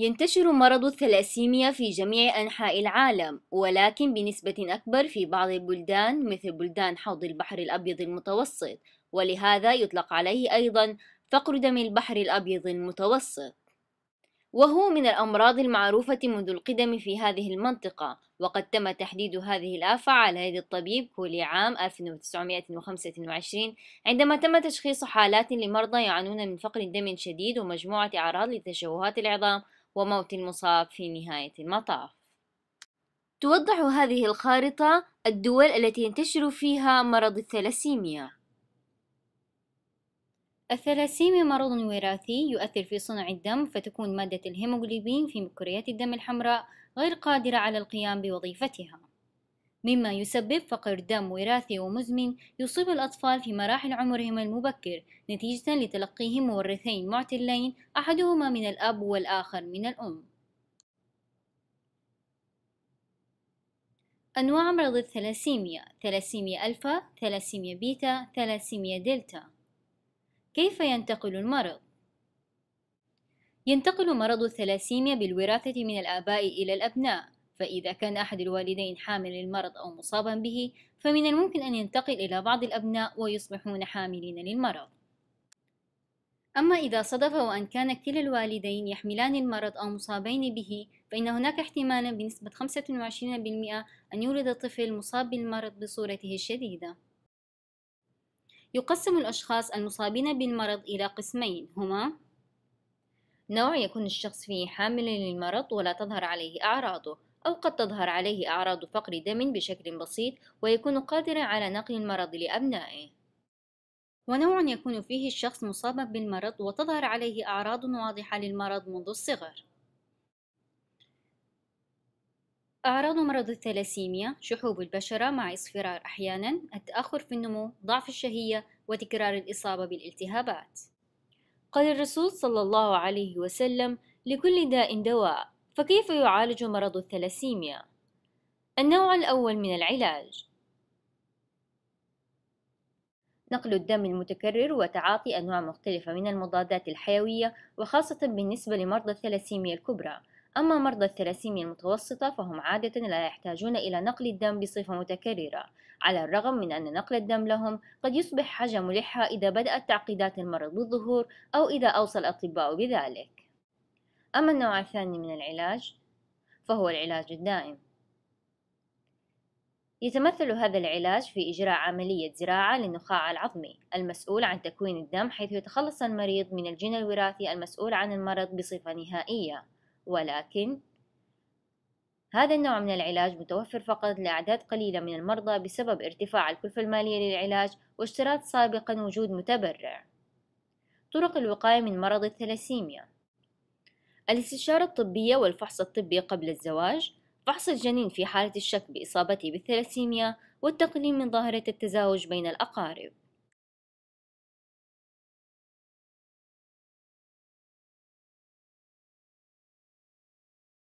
ينتشر مرض الثلاسيميا في جميع أنحاء العالم ولكن بنسبة أكبر في بعض البلدان مثل بلدان حوض البحر الأبيض المتوسط ولهذا يطلق عليه أيضا فقر دم البحر الأبيض المتوسط وهو من الأمراض المعروفة منذ القدم في هذه المنطقة وقد تم تحديد هذه الآفة على يد الطبيب كولي عام 1925 عندما تم تشخيص حالات لمرضى يعانون من فقر دم شديد ومجموعة أعراض لتشوهات العظام وموت المصاب في نهاية المطاف توضح هذه الخارطة الدول التي ينتشر فيها مرض الثلاسيميا الثلاسيميا مرض وراثي يؤثر في صنع الدم فتكون مادة الهيموغلوبين في مكريات الدم الحمراء غير قادرة على القيام بوظيفتها مما يسبب فقر دم وراثي ومزمن يصيب الأطفال في مراحل عمرهم المبكر نتيجة لتلقيهم مورثين معتلين أحدهما من الأب والآخر من الأم أنواع مرض الثلاسيميا ثلاسيميا ألفا، ثلاسيميا بيتا، ثلاسيميا دلتا كيف ينتقل المرض؟ ينتقل مرض الثلاسيميا بالوراثة من الآباء إلى الأبناء فإذا كان أحد الوالدين حامل للمرض أو مصابا به فمن الممكن أن ينتقل إلى بعض الأبناء ويصبحون حاملين للمرض أما إذا صدف وأن كان كلا الوالدين يحملان المرض أو مصابين به فإن هناك احتمالا بنسبة 25% أن يولد طفل مصاب بالمرض بصورته الشديدة يقسم الأشخاص المصابين بالمرض إلى قسمين هما نوع يكون الشخص فيه حاملا للمرض ولا تظهر عليه أعراضه أو قد تظهر عليه أعراض فقر دم بشكل بسيط ويكون قادرا على نقل المرض لأبنائه ونوع يكون فيه الشخص مصابا بالمرض وتظهر عليه أعراض واضحة للمرض منذ الصغر أعراض مرض الثلاسيميا شحوب البشرة مع اصفرار أحيانا التأخر في النمو ضعف الشهية وتكرار الإصابة بالالتهابات قال الرسول صلى الله عليه وسلم لكل داء دواء فكيف يعالج مرض الثلاسيميا؟ النوع الأول من العلاج نقل الدم المتكرر وتعاطي أنواع مختلفة من المضادات الحيوية وخاصة بالنسبة لمرضى الثلاسيميا الكبرى أما مرضى الثلاسيميا المتوسطة فهم عادة لا يحتاجون إلى نقل الدم بصفة متكررة على الرغم من أن نقل الدم لهم قد يصبح حاجة ملحة إذا بدأت تعقيدات المرض بالظهور أو إذا أوصى الأطباء بذلك أما النوع الثاني من العلاج فهو العلاج الدائم يتمثل هذا العلاج في إجراء عملية زراعة للنخاع العظمي المسؤول عن تكوين الدم حيث يتخلص المريض من الجين الوراثي المسؤول عن المرض بصفة نهائية ولكن هذا النوع من العلاج متوفر فقط لأعداد قليلة من المرضى بسبب ارتفاع الكلفة المالية للعلاج واشتراط سابقا وجود متبرع طرق الوقاية من مرض الثلاسيميا الاستشارة الطبية والفحص الطبي قبل الزواج فحص الجنين في حالة الشك بإصابته بالثلاسيميا والتقليل من ظاهرة التزاوج بين الأقارب